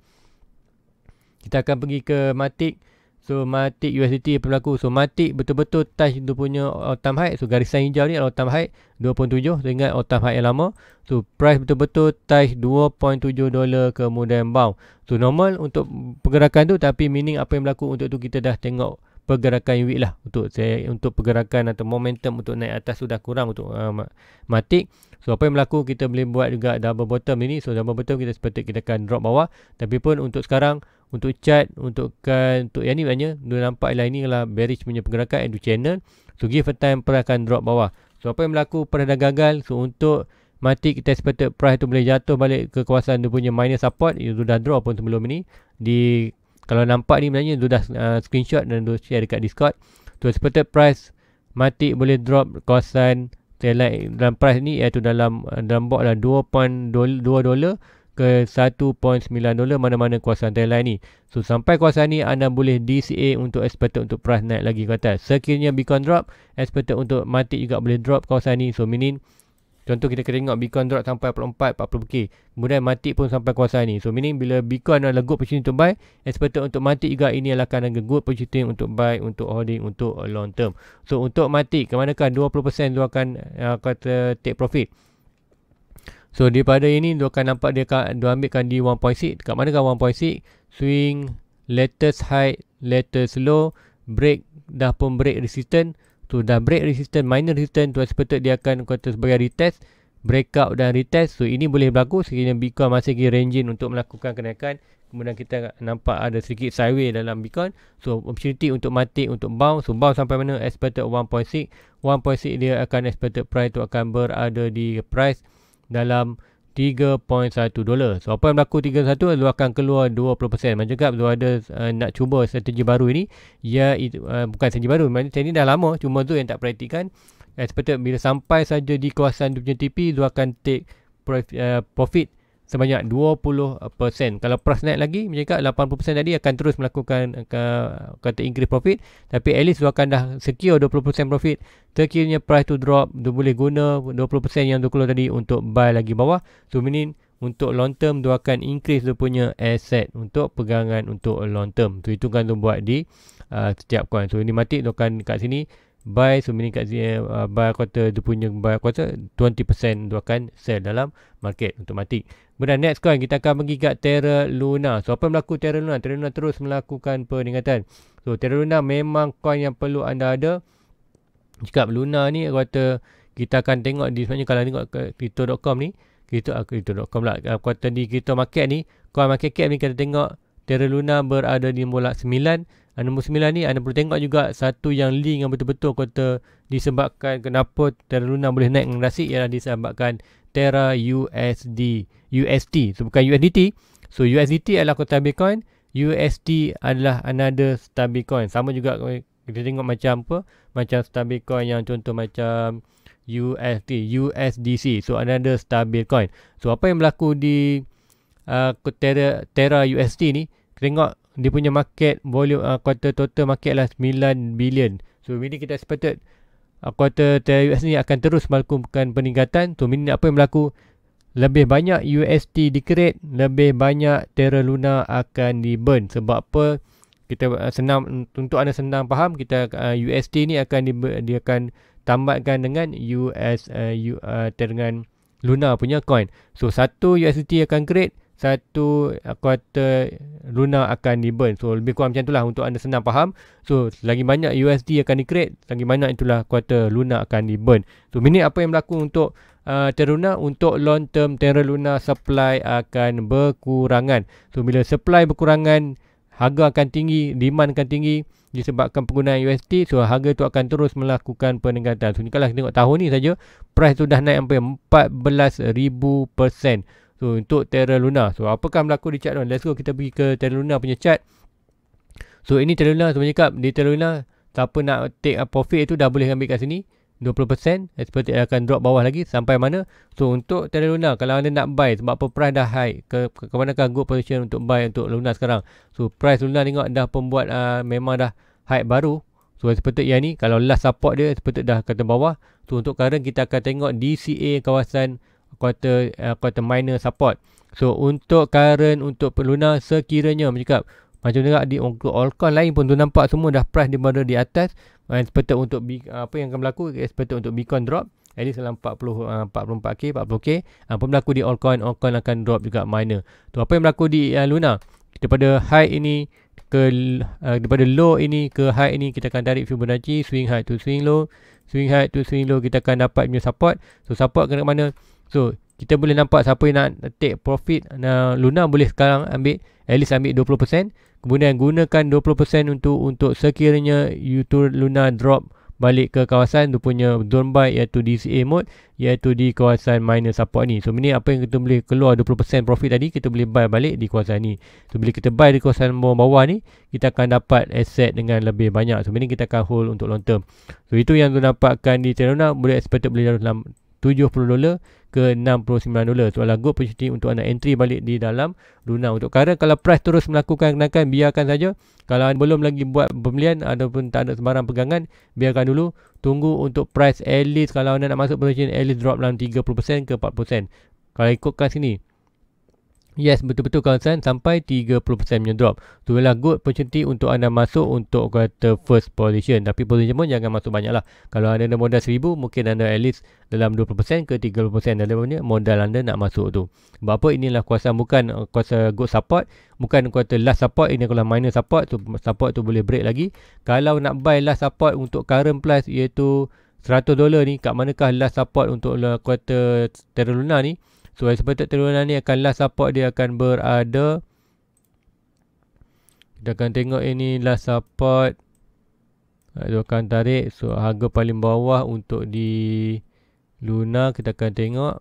Kita akan pergi ke Matic. So Matic USDT apa berlaku? So Matic betul-betul touch dia punya all-time high. So garisan hijau ni adalah all-time high 2.7. So ingat all-time high yang lama. So price betul-betul touch 2.7 dolar kemudian bound. So normal untuk pergerakan tu tapi meaning apa yang berlaku untuk tu kita dah tengok pergerakan week lah untuk saya untuk pergerakan atau momentum untuk naik atas sudah kurang untuk uh, matik so apa yang berlaku kita boleh buat juga double bottom ini so double bottom kita sepatutnya kita akan drop bawah tapi pun untuk sekarang untuk chart untuk kan untuk yang ni maknanya dulu nampak ialah ini adalah bearish punya pergerakan and channel so give a time price akan drop bawah so apa yang berlaku pernah dah gagal so untuk mati kita expected price tu boleh jatuh balik ke kawasan dia punya minus support itu sudah drop pun sebelum ni di kalau nampak ni maknanya sudah uh, screenshot dan sudah share dekat discord so expected price mati boleh drop kawasan Tailai eh, dalam price ni iaitu dalam uh, dalam box lah 2.2 dolar ke 1.9 dolar mana-mana kuasa antara ni. So sampai kuasa ni anda boleh DCA untuk expected untuk price naik lagi ke atas. Sekiranya Bitcoin drop, expected untuk mati juga boleh drop kuasa ni. So minin contoh kita kena tengok Bitcoin drop sampai 44 40k. Kemudian mati pun sampai kuasa ni. So meaning bila Bitcoin adalah good opportunity untuk buy, expected untuk mati juga ini adalah akan good opportunity untuk buy untuk holding untuk long term. So untuk mati ke manakah 20% tu akan uh, kata take profit. So daripada ini dia akan nampak dia akan dia ambilkan di 1.6. Dekat mana kan 1.6? Swing, latest high, latest low, break dah pun break resistance. Tu dah break resistance, minor resistance tu expected dia akan kata sebagai retest, breakout dan retest. So ini boleh berlaku sekiranya Bitcoin masih di ranging untuk melakukan kenaikan. Kemudian kita nampak ada sedikit sideways dalam Bitcoin. So opportunity untuk mati untuk bounce. So bounce sampai mana expected 1.6. 1.6 dia akan expected price tu akan berada di price 1.6 dalam 3.1 dolar. So apa yang berlaku 3.1 adalah akan keluar 20%. Macam cakap Zul ada uh, nak cuba strategi baru ini. Ya itu, uh, bukan strategi baru. Maksudnya ini dah lama. Cuma tu yang tak perhatikan. Eh, Seperti bila sampai saja di kawasan dia punya TP. Zul akan take profit sebanyak 20% kalau price naik lagi macam kat 80% tadi akan terus melakukan eh, kata increase profit tapi at least akan dah secure 20% profit terkiranya price to drop dia boleh guna 20% yang 20 tadi untuk buy lagi bawah so meaning untuk long term dia akan increase dia punya asset untuk pegangan untuk long term so itu kan dia buat di uh, setiap coin so ini mati dia akan kat sini buy so meaning kat sini eh, uh, buy quarter dia punya buy quarter 20% dia akan sell dalam market automatik kemudian next coin kan, kita akan pergi kat Terra Luna so apa yang berlaku Terra Luna Terra Luna terus melakukan peningkatan so Terra Luna memang coin yang perlu anda ada jika Luna ni kata kita akan tengok di sebenarnya kalau tengok ke crypto.com ni kita uh, crypto.com lah uh, ah, kuota di crypto market ni Kau market cap ni kita tengok Terra Luna berada di mula 9 Ah, nombor sembilan ni anda ah, perlu tengok juga satu yang link yang betul-betul kata disebabkan kenapa Terra Luna boleh naik dengan rasik ialah disebabkan Terra USD, UST. So bukan USDT. So USDT adalah kota Bitcoin. UST adalah another stablecoin. Sama juga kita tengok macam apa. Macam stablecoin yang contoh macam USD USDC. So another stablecoin. So apa yang berlaku di uh, Terra, Terra UST ni. Kita tengok dia punya market volume uh, quarter total market lah 9 bilion. So ini kita expected uh, quarter TUS ni akan terus melakukan peningkatan. So ini apa yang berlaku? Lebih banyak di create, lebih banyak Terra Luna akan diburn. Sebab apa? Kita uh, senang untuk anda senang faham, kita uh, UST ni akan di, dia akan tambahkan dengan US uh, U, uh, dengan Luna punya coin. So satu UST akan create satu quarter Luna akan di burn. So lebih kurang macam itulah untuk anda senang faham. So lagi banyak USD akan di create, lagi banyak itulah quarter Luna akan di burn. So minit apa yang berlaku untuk uh, Terra Luna untuk long term Terra Luna supply akan berkurangan. So bila supply berkurangan harga akan tinggi, demand akan tinggi disebabkan penggunaan USD so harga tu akan terus melakukan peningkatan so ni kalau kita tengok tahun ni saja price tu dah naik sampai 14,000% So untuk Terra Luna. So apakah berlaku di chat tu? Let's go kita pergi ke Terra Luna punya chart. So ini Terra Luna sebenarnya cakap di Terra Luna siapa nak take uh, profit itu dah boleh ambil kat sini. 20% seperti dia akan drop bawah lagi sampai mana. So untuk Terra Luna kalau anda nak buy sebab apa price dah high ke, ke, ke manakah good position untuk buy untuk Luna sekarang. So price Luna tengok dah pembuat uh, memang dah high baru. So seperti yang ni kalau last support dia seperti dah kata bawah. So untuk current kita akan tengok DCA kawasan quarter uh, eh, quarter minor support. So untuk current untuk peluna sekiranya macam macam juga di untuk altcoin lain pun tu nampak semua dah price di mana di atas uh, eh, seperti untuk eh, apa yang akan berlaku seperti untuk Bitcoin drop at least dalam 40 uh, 44k 40k apa uh, berlaku di altcoin altcoin akan drop juga minor. Tu apa yang berlaku di uh, Luna daripada high ini ke uh, daripada low ini ke high ini kita akan tarik Fibonacci swing high to swing low swing high to swing low kita akan dapat punya support so support ke mana So kita boleh nampak siapa yang nak take profit uh, Luna boleh sekarang ambil at least ambil 20% kemudian gunakan 20% untuk untuk sekiranya YouTube Luna drop balik ke kawasan dia punya zone buy iaitu DCA mode iaitu di kawasan minor support ni so ini apa yang kita boleh keluar 20% profit tadi kita boleh buy balik di kawasan ni so bila kita buy di kawasan bawah, bawah ni kita akan dapat asset dengan lebih banyak so ini kita akan hold untuk long term so itu yang tu dapatkan di Terona boleh expected boleh dalam 70 dolar ke 69 dolar. So, adalah good opportunity untuk anda entry balik di dalam Luna. Untuk current, kalau price terus melakukan kenaikan, biarkan saja. Kalau anda belum lagi buat pembelian ataupun tak ada sebarang pegangan, biarkan dulu. Tunggu untuk price at least, kalau anda nak masuk position, at least drop dalam 30% ke 40%. Kalau ikutkan sini, Yes, betul-betul kawasan sampai 30% punya drop. Tu ialah good opportunity untuk anda masuk untuk kata first position. Tapi position pun jangan masuk banyaklah. Kalau anda ada modal 1000 mungkin anda at least dalam 20% ke 30% dalam mana modal anda nak masuk tu. Sebab apa inilah kuasa bukan kuasa good support. Bukan kuasa last support. Ini kalau minor support, tu support tu boleh break lagi. Kalau nak buy last support untuk current plus iaitu 100 dolar ni, kat manakah last support untuk kuasa Terra Luna ni? So expected turunan ni akan last support dia akan berada kita akan tengok ini last support eh, dia akan tarik so harga paling bawah untuk di Luna kita akan tengok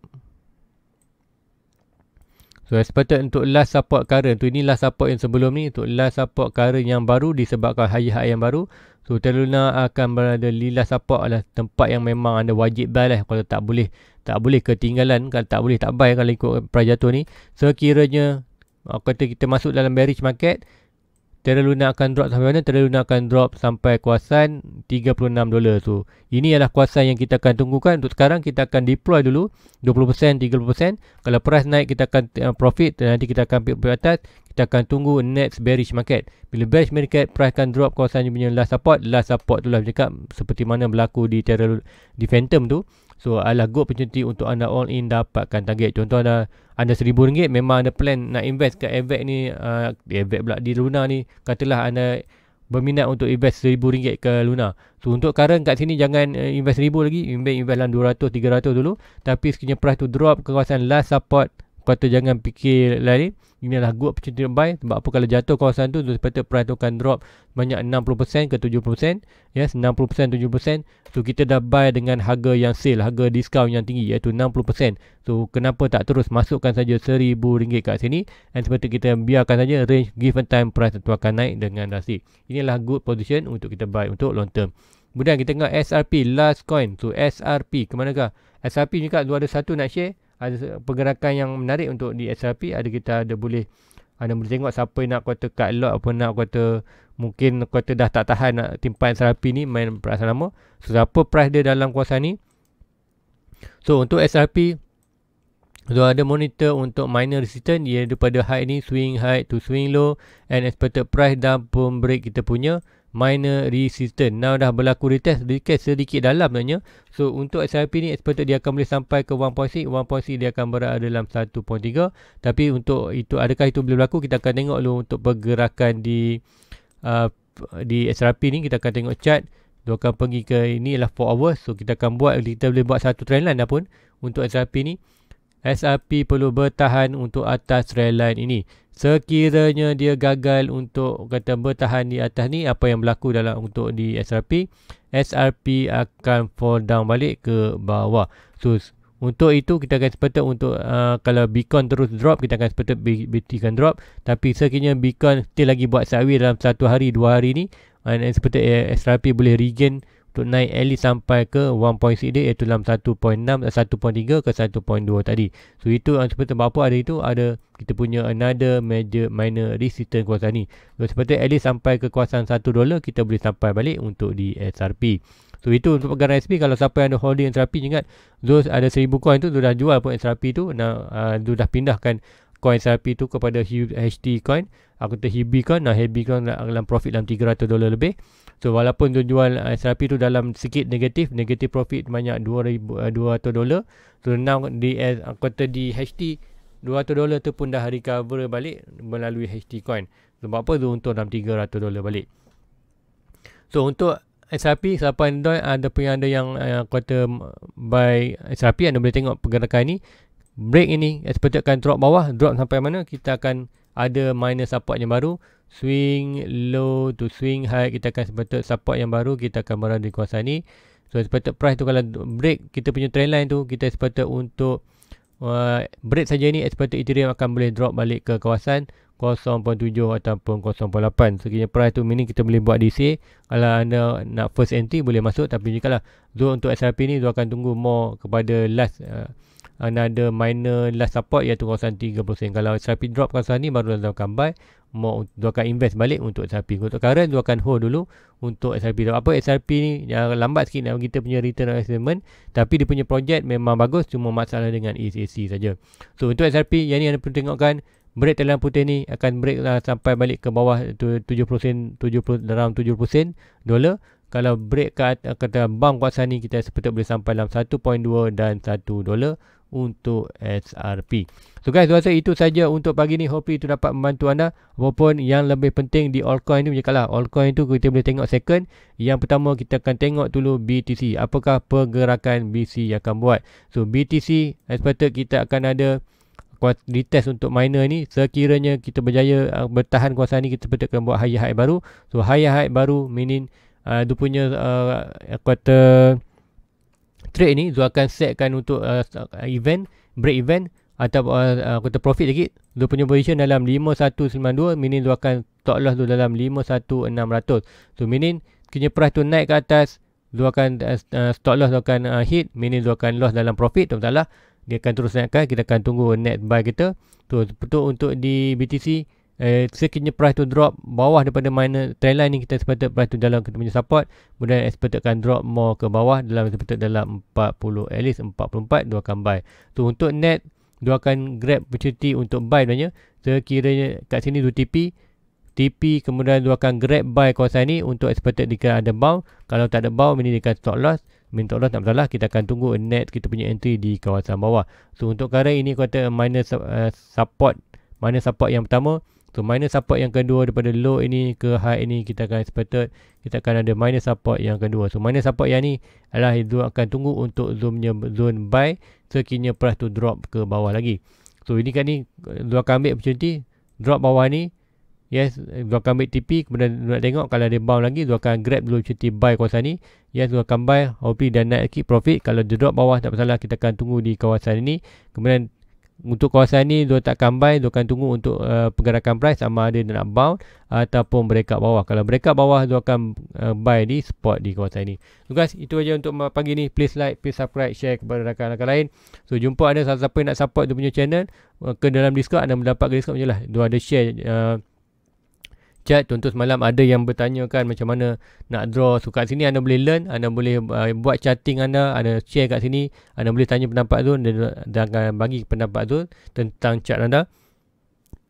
so expected untuk last support current tu ini last support yang sebelum ni untuk last support current yang baru disebabkan high high yang baru so Terluna akan berada di last support lah tempat yang memang anda wajib buy lah kalau tak boleh tak boleh ketinggalan kalau tak boleh tak buy kalau ikut price jatuh ni sekiranya so, kata kita masuk dalam bearish market Terra Luna akan drop sampai mana? Terra Luna akan drop sampai kuasan 36 dolar tu. Ini adalah kuasa yang kita akan tunggukan. Untuk sekarang kita akan deploy dulu 20%, 30%. Kalau price naik kita akan eh, profit dan nanti kita akan ambil atas. Kita akan tunggu next bearish market. Bila bearish market price akan drop kuasan punya last support. Last support tu lah cakap seperti mana berlaku di Terra di Phantom tu. So adalah good opportunity untuk anda all in dapatkan target. Contoh anda anda seribu ringgit memang ada plan nak invest ke Avex ni, uh, ah, Avex pula di Luna ni. Katalah anda berminat untuk invest seribu ringgit ke Luna. So untuk current kat sini jangan eh, invest seribu lagi. Invest, invest dalam 200, 300 dulu. Tapi sekiranya price tu drop ke kawasan last support kau kata jangan fikir lari ini adalah good opportunity buy sebab apa kalau jatuh kawasan tu sepatutnya price tu akan drop banyak 60% ke 70% yes 60% 70% So kita dah buy dengan harga yang sale harga discount yang tinggi iaitu 60% so kenapa tak terus masukkan saja RM1000 kat sini dan seperti kita biarkan saja range given time price tu akan naik dengan drastic inilah good position untuk kita buy untuk long term kemudian kita tengok SRP last coin so SRP ke manakah SRP juga ada satu nak share ada pergerakan yang menarik untuk di SRP ada kita ada boleh anda boleh tengok siapa nak kuota cut lot apa nak kuota mungkin kuota dah tak tahan nak timpan SRP ni main perasaan lama so siapa price dia dalam kuasa ni so untuk SRP So ada monitor untuk minor resistance ia daripada high ni swing high to swing low and expected price dan pump break kita punya minor resistance. Now dah berlaku retest sedikit sedikit dalam sebenarnya. So untuk XRP ni expected eh, dia akan boleh sampai ke 1.6. 1.6 dia akan berada dalam 1.3. Tapi untuk itu adakah itu boleh berlaku kita akan tengok dulu untuk pergerakan di uh, di XRP ni kita akan tengok chart. Dia akan pergi ke ini ialah 4 hours. So kita akan buat kita boleh buat satu trendline dah pun untuk XRP ni. SRP perlu bertahan untuk atas trend trendline ini sekiranya dia gagal untuk kata bertahan di atas ni apa yang berlaku dalam untuk di SRP SRP akan fall down balik ke bawah so untuk itu kita akan sepatut untuk uh, kalau Bitcoin terus drop kita akan sepatut Bitcoin akan drop tapi sekiranya Bitcoin still lagi buat sideways dalam satu hari dua hari ni uh, and, and seperti eh, SRP boleh regain untuk naik at least sampai ke 1.6 dia iaitu dalam 1.6 1.3 ke 1.2 tadi so itu seperti apa ada itu ada kita punya another major minor resistance kuasa ni so, seperti at least sampai ke kuasaan 1 dollar kita boleh sampai balik untuk di SRP So itu untuk pegangan SP kalau siapa yang ada holding SRP ingat Zul ada 1000 coin tu sudah jual pun SRP tu dan uh, ah, sudah pindahkan coin SRP tu kepada HD coin aku kata HB coin nah HB coin lah dalam profit dalam 300 dolar lebih so walaupun tu jual eh, SRP tu dalam sikit negatif negatif profit banyak 200 eh, dolar so now di eh, aku kata di HD 200 dolar tu pun dah recover balik melalui HD coin sebab apa tu untuk dalam 300 dolar balik so untuk SRP siapa yang ada punya anda yang uh, kata buy SRP anda boleh tengok pergerakan ni break ini expected eh, akan drop bawah drop sampai mana kita akan ada minor support yang baru swing low to swing high kita akan expected support yang baru kita akan berada di kawasan ni so expected price tu kalau break kita punya trend line tu kita expected untuk uh, break saja ni expected eh, ethereum akan boleh drop balik ke kawasan 0.7 ataupun 0.8 sekiranya price tu mini kita boleh buat DC kalau anda nak first entry boleh masuk tapi jika lah so untuk SRP ni dia akan tunggu more kepada last uh, another minor last support iaitu kawasan 30 sen. Kalau SRP drop kawasan ni baru dia akan buy. Mau dia akan invest balik untuk SRP. Untuk current dia akan hold dulu untuk SRP drop. Apa SRP ni yang lambat sikit dalam kita punya return on investment. Tapi dia punya project memang bagus. Cuma masalah dengan ESAC saja. So untuk SRP yang ni anda perlu tengokkan. Break dalam putih ni akan break lah sampai balik ke bawah tu 70 sen, 70, dalam 70 sen dolar. Kalau break kat kata bank kuasa ni kita sepatutnya boleh sampai dalam 1.2 dan 1 dolar untuk SRP. So guys, saya rasa itu saja untuk pagi ni. Hopefully itu dapat membantu anda. Apapun yang lebih penting di altcoin ni macam lah. Altcoin tu kita boleh tengok second. Yang pertama kita akan tengok dulu BTC. Apakah pergerakan BTC yang akan buat. So BTC, expected kita akan ada retest untuk miner ni. Sekiranya kita berjaya uh, bertahan kuasa ni, kita akan buat high high baru. So high high baru meaning uh, dia punya uh, quarter trade ni tu akan setkan untuk uh, uh, event break event atau uh, uh kata profit lagi dia punya position dalam 5192 meaning dia akan stop loss tu dalam 51600 so meaning kena price tu naik ke atas dia akan uh, uh stop loss akan uh, hit meaning dia akan loss dalam profit tak masalah dia akan terus naikkan kita akan tunggu net buy kita tu so, untuk di BTC eh, sekiranya price tu drop bawah daripada minor trend line ni kita expected price tu dalam kita punya support kemudian expected akan drop more ke bawah dalam expected dalam 40 at least 44 dua akan buy tu so, untuk net dua akan grab opportunity untuk buy sebenarnya sekiranya kat sini 2 TP TP kemudian dua akan grab buy kawasan ni untuk expected dia ada bound kalau tak ada bound ini dia akan stop loss minta Allah tak masalah kita akan tunggu net kita punya entry di kawasan bawah so untuk kali ini kata minor uh, support minor support yang pertama So minus support yang kedua daripada low ini ke high ini kita akan expected kita akan ada minus support yang kedua. So minus support yang ni adalah itu akan tunggu untuk zoomnya zoom buy sekiranya so, price tu drop ke bawah lagi. So ini kan ni dua akan ambil opportunity drop bawah ni Yes, dua akan ambil TP kemudian nak tengok kalau dia bound lagi dua akan grab dulu cuti buy kawasan ni. Yes, dua akan buy hopefully dan naik lagi profit. Kalau dia drop bawah tak masalah kita akan tunggu di kawasan ini. Kemudian untuk kawasan ni dia tak combine dia akan tunggu untuk uh, pergerakan price sama ada dia nak bound ataupun breakout bawah kalau breakout bawah dia akan uh, buy di spot di kawasan ni so guys itu aja untuk pagi ni please like please subscribe share kepada rakan-rakan lain so jumpa ada siapa-siapa nak support dia punya channel uh, ke dalam discord anda mendapat discord je lah dia ada share uh, chat contoh semalam ada yang bertanya kan macam mana nak draw so kat sini anda boleh learn anda boleh uh, buat chatting anda ada share kat sini anda boleh tanya pendapat tu dan, dan akan bagi pendapat tu tentang chat anda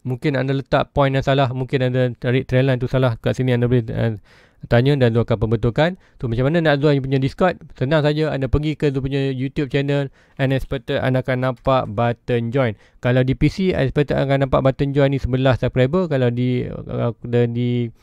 mungkin anda letak point yang salah mungkin anda tarik trailer tu salah kat sini anda boleh uh, tanya dan luahkan pembentukan. Tu macam mana nak luah punya Discord? Senang saja anda pergi ke tu punya YouTube channel and expected anda akan nampak button join. Kalau di PC expected anda akan nampak button join ni sebelah subscriber kalau di uh, di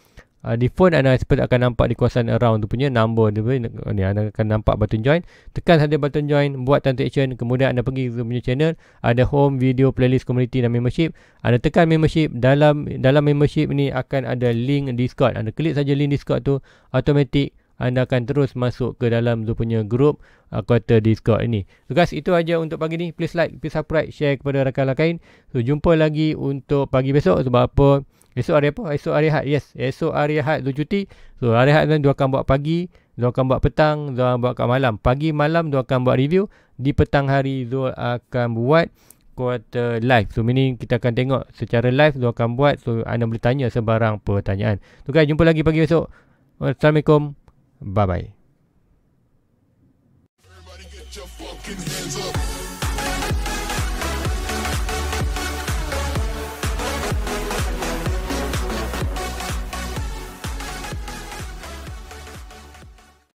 uh, di phone anda seperti akan nampak di kawasan around tu punya number dia punya, ni anda akan nampak button join tekan saja button join buat tanda kemudian anda pergi ke punya channel ada home video playlist community dan membership anda tekan membership dalam dalam membership ni akan ada link discord anda klik saja link discord tu automatic anda akan terus masuk ke dalam tu punya group uh, ah, quarter discord ini. So guys itu aja untuk pagi ni. Please like, please subscribe, share kepada rakan-rakan. So jumpa lagi untuk pagi besok sebab apa? Esok hari apa? Esok hari Ahad. Yes. Esok hari Ahad tu cuti. So hari Ahad tu dia akan buat pagi. Dia akan buat petang. Dia akan buat kat malam. Pagi malam dia akan buat review. Di petang hari dia akan buat quarter live. So ini kita akan tengok secara live dia akan buat. So anda boleh tanya sebarang pertanyaan. So guys jumpa lagi pagi esok. Assalamualaikum. Bye-bye. Everybody get your fucking